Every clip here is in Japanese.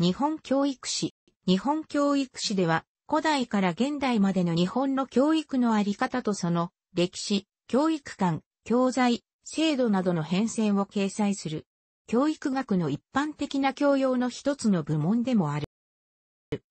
日本教育史。日本教育史では、古代から現代までの日本の教育のあり方とその歴史、教育観、教材、制度などの変遷を掲載する。教育学の一般的な教養の一つの部門でもある。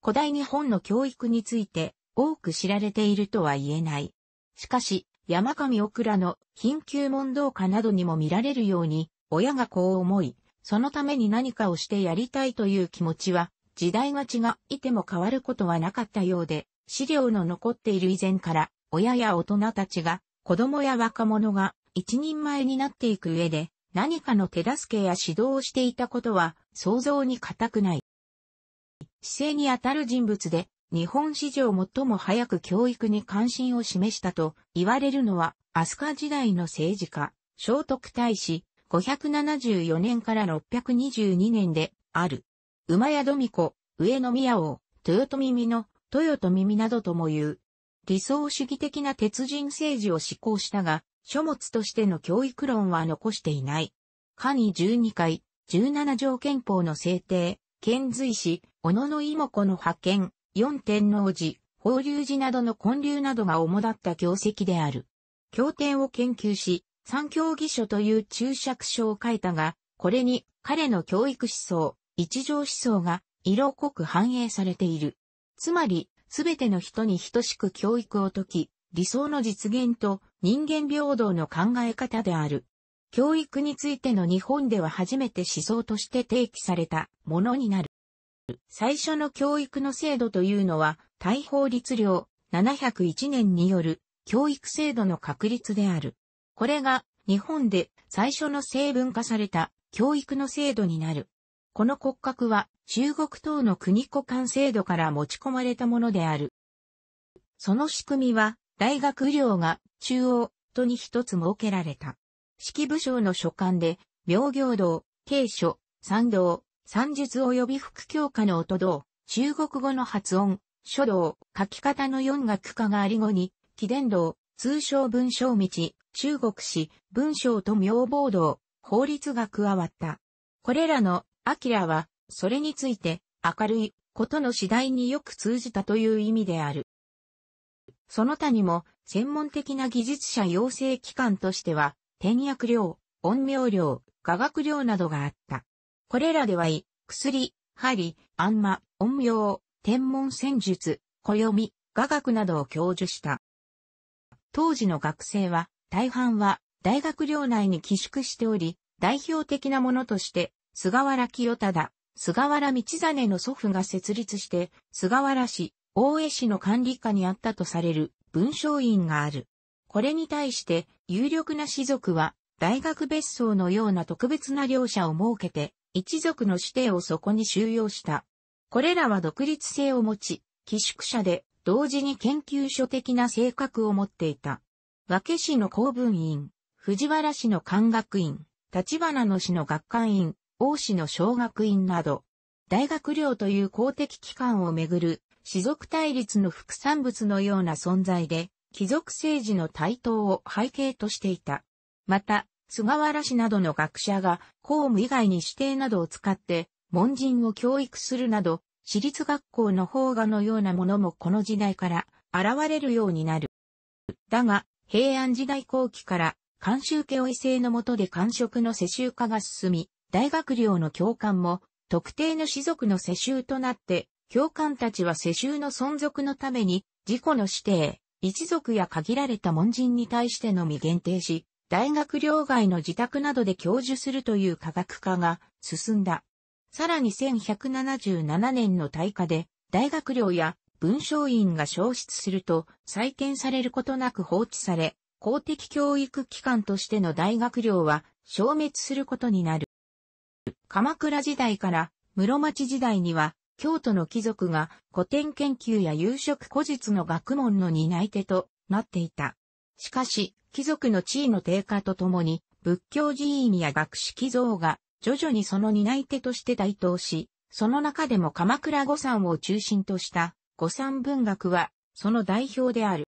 古代日本の教育について多く知られているとは言えない。しかし、山上オクラの貧窮問答家などにも見られるように、親がこう思い、そのために何かをしてやりたいという気持ちは、時代が違いても変わることはなかったようで、資料の残っている以前から、親や大人たちが、子供や若者が一人前になっていく上で、何かの手助けや指導をしていたことは、想像に難くない。姿勢にあたる人物で、日本史上最も早く教育に関心を示したと言われるのは、飛鳥時代の政治家、聖徳太子、574年から622年である。馬宿巫女、上野宮王、豊臣美の、豊臣美などとも言う。理想主義的な鉄人政治を施行したが、書物としての教育論は残していない。下に12回、17条憲法の制定、遣隋使、小野の妹子の派遣、四天王寺、法隆寺などの建立などが主だった業績である。経典を研究し、三教義書という注釈書を書いたが、これに彼の教育思想、一条思想が色濃く反映されている。つまり、すべての人に等しく教育を解き、理想の実現と人間平等の考え方である。教育についての日本では初めて思想として提起されたものになる。最初の教育の制度というのは、大法律令701年による教育制度の確立である。これが日本で最初の成文化された教育の制度になる。この骨格は中国等の国古間制度から持ち込まれたものである。その仕組みは大学寮が中央都に一つ設けられた。式部省の所管で、病行道、軽書、参道、三術及び副教科の音道、中国語の発音、書道、書き方の四学科があり語に、貴伝道、通称文章道、中国史、文章と妙暴動、法律が加わった。これらの、アキラは、それについて、明るい、ことの次第によく通じたという意味である。その他にも、専門的な技術者養成機関としては、転薬料、音陽料、化学料などがあった。これらでは、い、薬、針、あんま、陰陽、天文戦術、暦、雅楽などを教授した。当時の学生は、大半は大学領内に寄宿しており、代表的なものとして、菅原清忠、菅原道真の祖父が設立して、菅原氏、大江市の管理下にあったとされる文章院がある。これに対して、有力な士族は、大学別荘のような特別な領者を設けて、一族の指定をそこに収容した。これらは独立性を持ち、寄宿者で、同時に研究所的な性格を持っていた。和気市の公文院、藤原市の官学院、立花野市の学館院、王市の小学院など、大学寮という公的機関をめぐる、士族対立の副産物のような存在で、貴族政治の台頭を背景としていた。また、菅原氏などの学者が公務以外に指定などを使って門人を教育するなど、私立学校の方がのようなものもこの時代から現れるようになる。だが、平安時代後期から監修家を異性の下で官職の世襲化が進み、大学寮の教官も特定の士族の世襲となって、教官たちは世襲の存続のために、自己の指定、一族や限られた門人に対してのみ限定し、大学寮外の自宅などで教授するという科学化が進んだ。さらに1177年の大火で、大学寮や文章院が消失すると、再建されることなく放置され、公的教育機関としての大学寮は消滅することになる。鎌倉時代から室町時代には、京都の貴族が古典研究や夕食古術の学問の担い手となっていた。しかし、貴族の地位の低下とともに、仏教寺院や学識像が徐々にその担い手として台頭し、その中でも鎌倉御山を中心とした御三文学は、その代表である。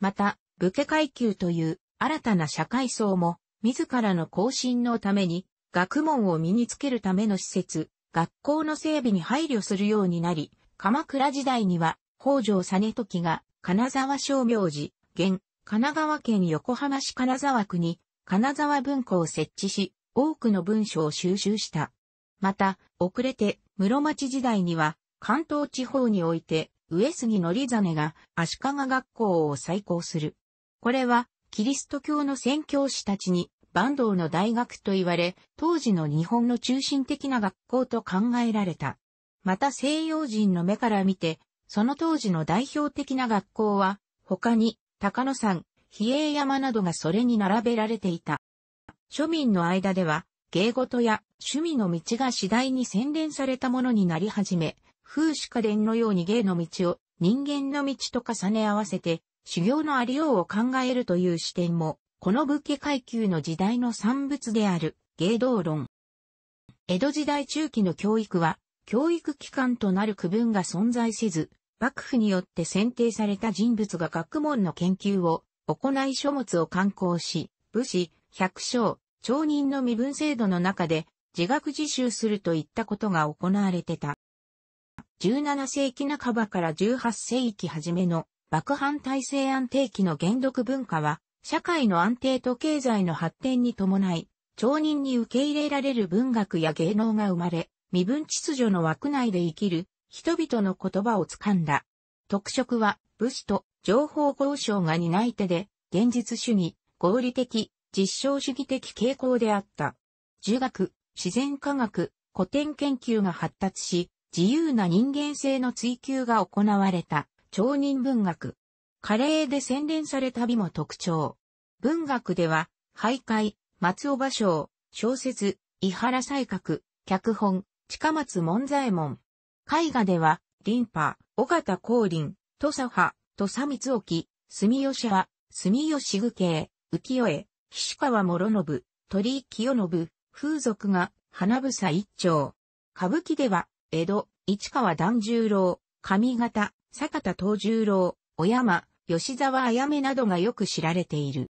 また、武家階級という新たな社会層も、自らの更新のために、学問を身につけるための施設、学校の整備に配慮するようになり、鎌倉時代には、北条実時が、金沢商名寺、現、神奈川県横浜市金沢区に、金沢文庫を設置し、多くの文書を収集した。また、遅れて、室町時代には、関東地方において、上杉則真が足利学校を再興する。これは、キリスト教の宣教師たちに、坂東の大学と言われ、当時の日本の中心的な学校と考えられた。また西洋人の目から見て、その当時の代表的な学校は、他に、高野山、比叡山などがそれに並べられていた。庶民の間では、芸事や趣味の道が次第に洗練されたものになり始め、風刺家伝のように芸の道を人間の道と重ね合わせて、修行のありようを考えるという視点も、この武家階級の時代の産物である、芸道論。江戸時代中期の教育は、教育機関となる区分が存在せず、幕府によって選定された人物が学問の研究を行い書物を刊行し、武士、百姓、町人の身分制度の中で自学自習するといったことが行われてた。17世紀半ばから18世紀初めの爆藩体制安定期の原読文化は、社会の安定と経済の発展に伴い、町人に受け入れられる文学や芸能が生まれ、身分秩序の枠内で生きる人々の言葉を掴んだ。特色は武士と情報交渉が担い手で、現実主義、合理的、実証主義的傾向であった。儒学、自然科学、古典研究が発達し、自由な人間性の追求が行われた、町人文学。華麗で洗練された美も特徴。文学では、徘徊、松尾芭蕉、小説、伊原西閣、脚本、近松門左衛門。絵画では、林波、尾形光林、土佐派、土佐光沖、住吉派、住吉具慶、浮世絵、岸川諸信、鳥居清信、風俗が、花房一丁。歌舞伎では、江戸、市川團十郎、上方、坂田藤十郎、小山、吉沢あやめなどがよく知られている。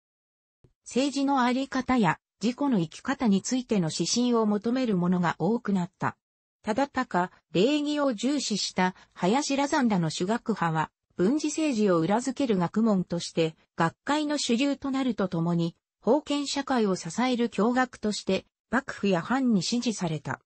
政治のあり方や自己の生き方についての指針を求めるものが多くなった。ただたか、礼儀を重視した林羅山らの主学派は、文治政治を裏付ける学問として、学会の主流となるとともに、封建社会を支える教学として、幕府や藩に支持された。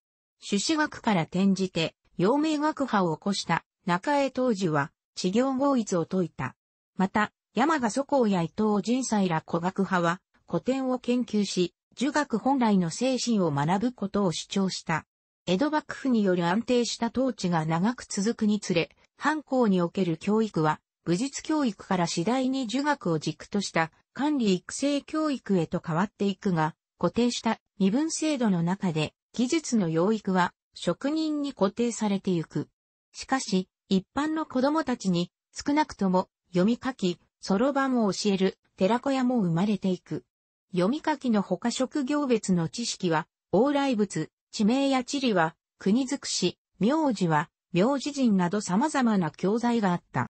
朱子学から転じて、陽明学派を起こした中江当時は、治療合一を説いた。また、山賀祖公や伊藤仁斎ら古学派は、古典を研究し、儒学本来の精神を学ぶことを主張した。江戸幕府による安定した統治が長く続くにつれ、藩校における教育は、武術教育から次第に儒学を軸とした管理育成教育へと変わっていくが、固定した身分制度の中で技術の養育は職人に固定されてゆく。しかし、一般の子供たちに少なくとも読み書き、そろばんを教える寺子屋も生まれていく。読み書きの他職業別の知識は、往来物、地名や地理は、国づくし、名字は、名字人など様々な教材があった。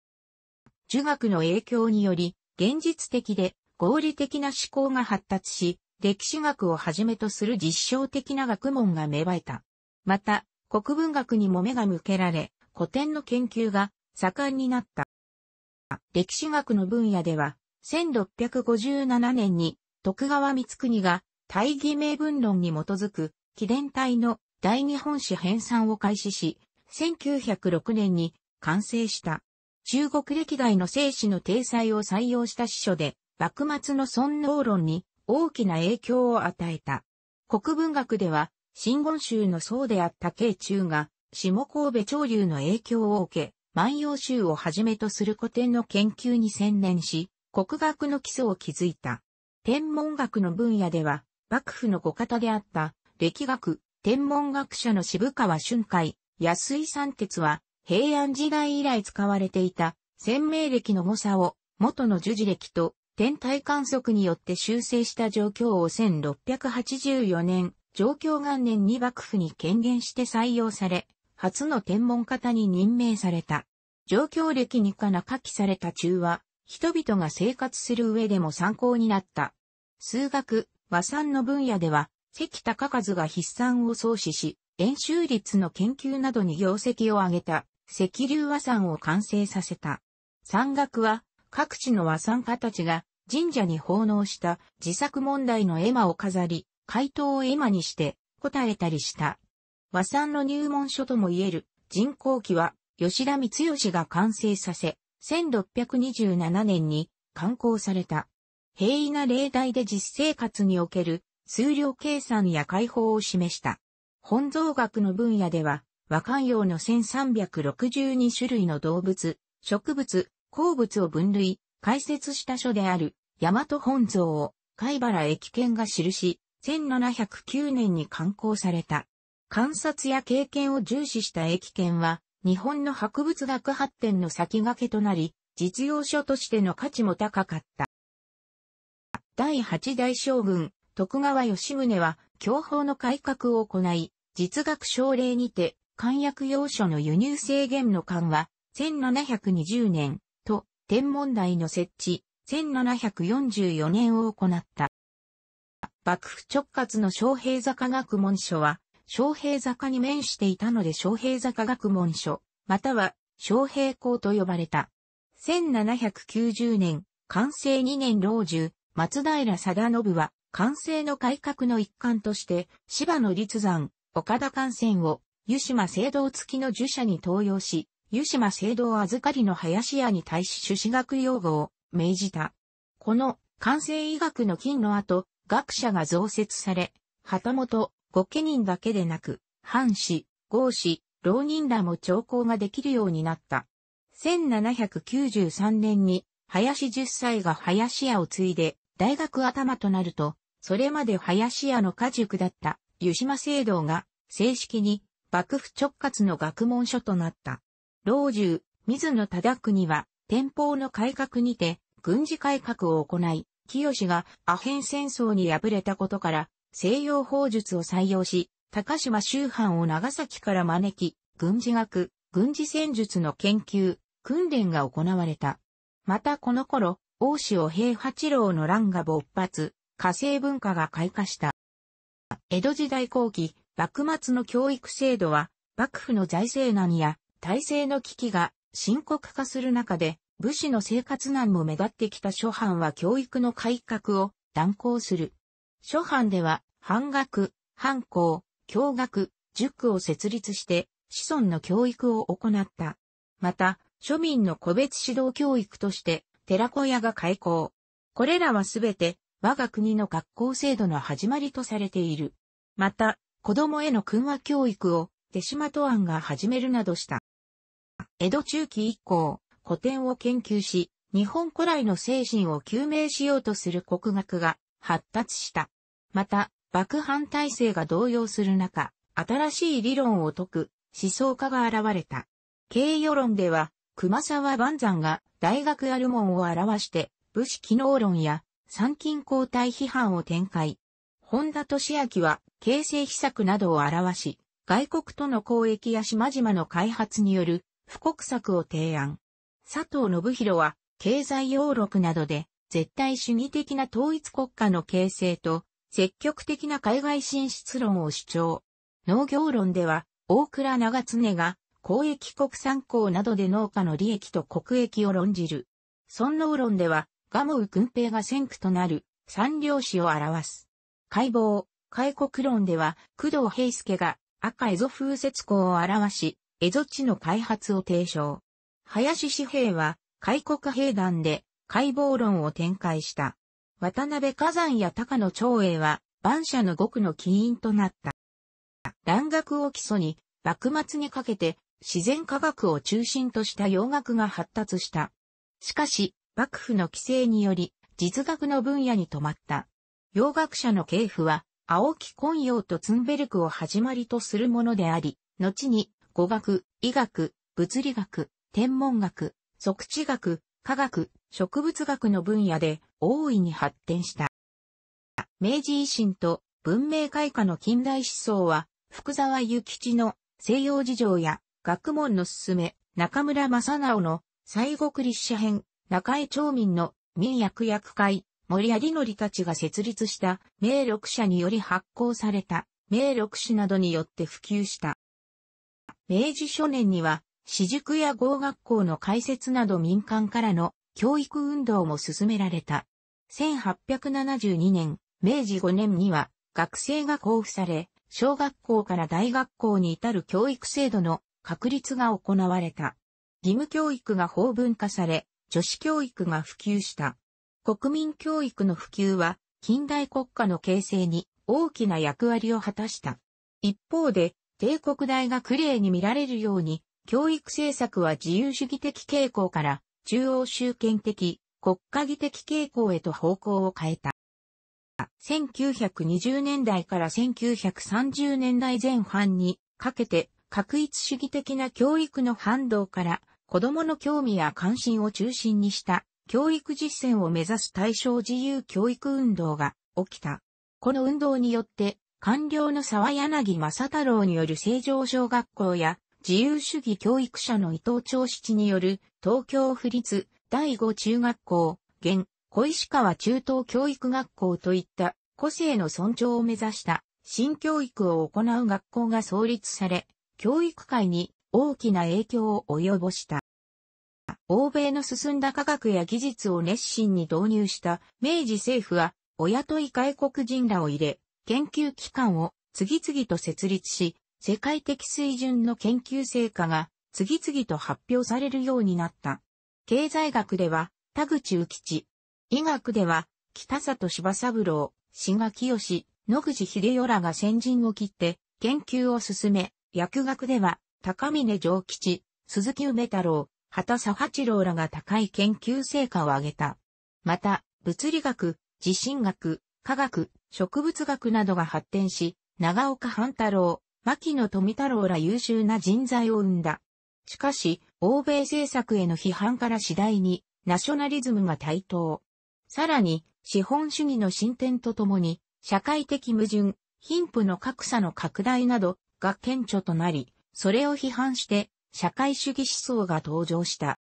儒学の影響により、現実的で合理的な思考が発達し、歴史学をはじめとする実証的な学問が芽生えた。また、国文学にも目が向けられ、古典の研究が盛んになった。歴史学の分野では、1657年に徳川光国が大義名分論に基づく、記伝体の大日本史編纂を開始し、1906年に完成した。中国歴代の聖史の体裁を採用した史書で、幕末の尊王論に大きな影響を与えた。国文学では、新言宗の僧であった慶中が、下神戸潮流の影響を受け、万葉集をはじめとする古典の研究に専念し、国学の基礎を築いた。天文学の分野では、幕府の御方であった、歴学、天文学者の渋川春海、安井三鉄は、平安時代以来使われていた、鮮明歴の猛者を、元の樹字歴と天体観測によって修正した状況を1684年、状況元年に幕府に権限して採用され、初の天文方に任命された。状況歴にかな書記された中は、人々が生活する上でも参考になった。数学、和算の分野では、関高和が筆算を創始し、円周率の研究などに業績を上げた、石流和算を完成させた。山岳は、各地の和算家たちが、神社に奉納した自作問題の絵馬を飾り、回答を絵馬にして答えたりした。和算の入門書とも言える人工記は吉田光義が完成させ、1627年に刊行された。平易な例題で実生活における数量計算や解放を示した。本草学の分野では、和漢用の1362種類の動物、植物、鉱物を分類、解説した書である大和本を貝原駅券が記し、1709年に刊行された。観察や経験を重視した駅券は、日本の博物学発展の先駆けとなり、実用書としての価値も高かった。第8代将軍、徳川吉宗は、享保の改革を行い、実学奨励にて、漢薬用書の輸入制限の緩和、1720年と、天文台の設置、1744年を行った。幕府直轄の昌平坂学問所は、昌平坂に面していたので昌平坂学問所、または昌平校と呼ばれた。1790年、完成2年老中、松平定信は、完成の改革の一環として、芝野立山、岡田幹線を、湯島聖堂付きの儒者に登用し、湯島聖堂預かりの林屋に対し朱子学用語を、命じた。この完成医学の金の後、学者が増設され、旗本、御家人だけでなく、藩士、豪士、浪人らも聴講ができるようになった。1793年に、林十歳が林家を継いで、大学頭となると、それまで林家の家塾だった、湯島聖堂が、正式に、幕府直轄の学問所となった。老中、水野忠国は、天保の改革にて、軍事改革を行い、清がアヘン戦争に敗れたことから、西洋法術を採用し、高島周藩を長崎から招き、軍事学、軍事戦術の研究、訓練が行われた。またこの頃、大塩平八郎の乱が勃発、火星文化が開花した。江戸時代後期、幕末の教育制度は、幕府の財政難や体制の危機が深刻化する中で、武士の生活難も目立ってきた諸藩は教育の改革を断行する。諸藩では、藩学、藩校、教学、塾を設立して、子孫の教育を行った。また、庶民の個別指導教育として、寺小屋が開校。これらはすべて、我が国の学校制度の始まりとされている。また、子供への訓話教育を、手島と案が始めるなどした。江戸中期以降、古典を研究し、日本古来の精神を究明しようとする国学が発達した。また、幕藩体制が動揺する中、新しい理論を解く思想家が現れた。経与論では、熊沢万山が大学ある門を表して、武士機能論や参勤交代批判を展開。本田俊明は、形成秘策などを表し、外国との交易や島々の開発による布告策を提案。佐藤信弘は、経済要録などで、絶対主義的な統一国家の形成と、積極的な海外進出論を主張。農業論では、大倉長常が、公益国産考などで農家の利益と国益を論じる。尊農論では、ガモウ軍兵が先駆となる、三両史を表す。解剖、開国論では、工藤平介が、赤蝦夷風雪港を表し、蝦夷地の開発を提唱。林士兵は、開国兵団で解剖論を展開した。渡辺火山や高野長英は、万社の極の起因となった。蘭学を基礎に、幕末にかけて、自然科学を中心とした洋学が発達した。しかし、幕府の規制により、実学の分野に止まった。洋学者の系譜は、青木根陽とツンベルクを始まりとするものであり、後に語学、医学、物理学、天文学、測地学、科学、植物学の分野で大いに発展した。明治維新と文明開化の近代思想は、福沢諭吉の西洋事情や学問の勧め、中村正直の西国立社編、中江町民の民役役会、森有則たちが設立した名録社により発行された名録誌などによって普及した。明治初年には、私塾や合学校の開設など民間からの教育運動も進められた。1872年、明治5年には学生が交付され、小学校から大学校に至る教育制度の確立が行われた。義務教育が法文化され、女子教育が普及した。国民教育の普及は近代国家の形成に大きな役割を果たした。一方で、帝国大学例に見られるように、教育政策は自由主義的傾向から中央集権的、国家議的傾向へと方向を変えた。1920年代から1930年代前半にかけて、確一主義的な教育の反動から子供の興味や関心を中心にした教育実践を目指す対象自由教育運動が起きた。この運動によって官僚の沢柳正太郎による成城小学校や、自由主義教育者の伊藤長七による東京府立第五中学校、現、小石川中等教育学校といった個性の尊重を目指した新教育を行う学校が創立され、教育界に大きな影響を及ぼした。欧米の進んだ科学や技術を熱心に導入した明治政府は、親とい外国人らを入れ、研究機関を次々と設立し、世界的水準の研究成果が次々と発表されるようになった。経済学では田口宇吉、医学では北里柴三郎、志賀清、野口秀世らが先陣を切って研究を進め、薬学では高峰上吉、鈴木梅太郎、畑佐八郎らが高い研究成果を上げた。また、物理学、地震学、科学、植物学などが発展し、長岡半太郎、牧野富太郎ら優秀な人材を生んだ。しかし、欧米政策への批判から次第に、ナショナリズムが台頭。さらに、資本主義の進展とともに、社会的矛盾、貧富の格差の拡大などが顕著となり、それを批判して社会主義思想が登場した。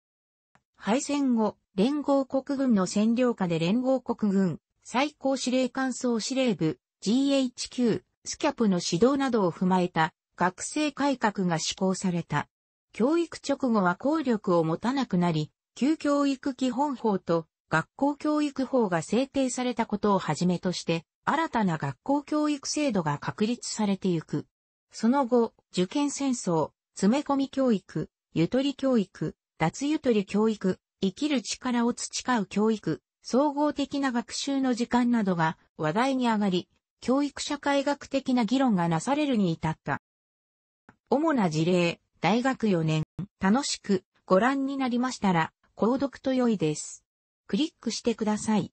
敗戦後、連合国軍の占領下で連合国軍、最高司令官総司令部 GHQ スキャプの指導などを踏まえた学生改革が施行された。教育直後は効力を持たなくなり、旧教育基本法と学校教育法が制定されたことをはじめとして、新たな学校教育制度が確立されてゆく。その後、受験戦争、詰め込み教育、ゆとり教育、脱ゆとり教育、生きる力を培う教育、総合的な学習の時間などが話題に上がり、教育社会学的な議論がなされるに至った。主な事例、大学4年、楽しくご覧になりましたら、購読と良いです。クリックしてください。